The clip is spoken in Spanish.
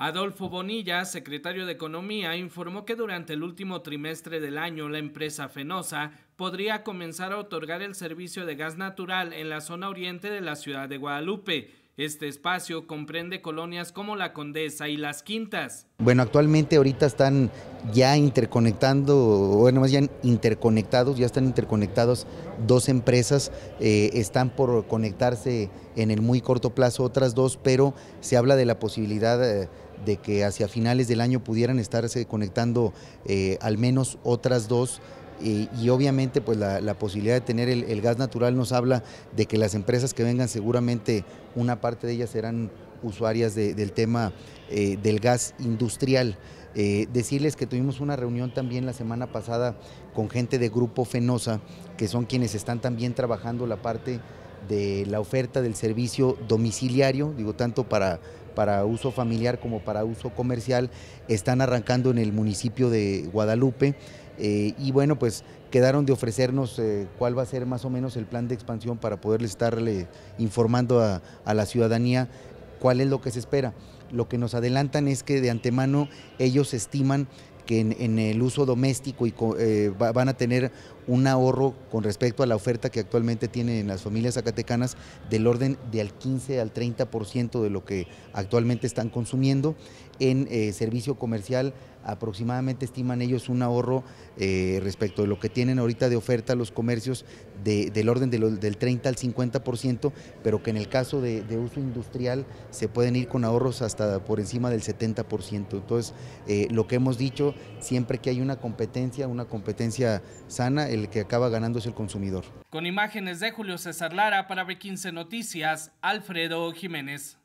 Adolfo Bonilla, secretario de Economía, informó que durante el último trimestre del año la empresa Fenosa podría comenzar a otorgar el servicio de gas natural en la zona oriente de la ciudad de Guadalupe este espacio comprende colonias como La Condesa y Las Quintas. Bueno, actualmente ahorita están ya interconectando, bueno, más ya interconectados, ya están interconectados dos empresas, eh, están por conectarse en el muy corto plazo otras dos, pero se habla de la posibilidad eh, de que hacia finales del año pudieran estarse conectando eh, al menos otras dos eh, y obviamente pues la, posibilidad de tener el, gas natural nos habla de que las empresas que vengan seguramente una parte de ellas serán usuarias del tema eh, del gas industrial. Eh, decirles que tuvimos una reunión también la semana pasada con gente de Grupo Fenosa, que son quienes están también trabajando la parte de la oferta del servicio domiciliario, digo, tanto para, para uso familiar como para uso comercial, están arrancando en el municipio de Guadalupe. Eh, y bueno, pues quedaron de ofrecernos eh, cuál va a ser más o menos el plan de expansión para poderle estarle informando a la ciudadanía cuál es lo que se espera. Lo que nos adelantan es que de antemano ellos estiman que en, el uso doméstico y eh, van a tener un ahorro con respecto a la oferta que actualmente tienen las familias zacatecanas del orden de al 15 al 30% de lo que actualmente están consumiendo. En eh, servicio comercial aproximadamente estiman ellos un ahorro eh, respecto de lo que tienen ahorita de oferta los comercios del orden del 30 al 50%, pero que en el caso de, uso industrial se pueden ir con ahorros hasta por encima del 70%. Entonces, lo que hemos dicho siempre que hay una competencia, una competencia sana, el que acaba ganando es el consumidor. Con imágenes de Julio César Lara para B15 Noticias, Alfredo Jiménez.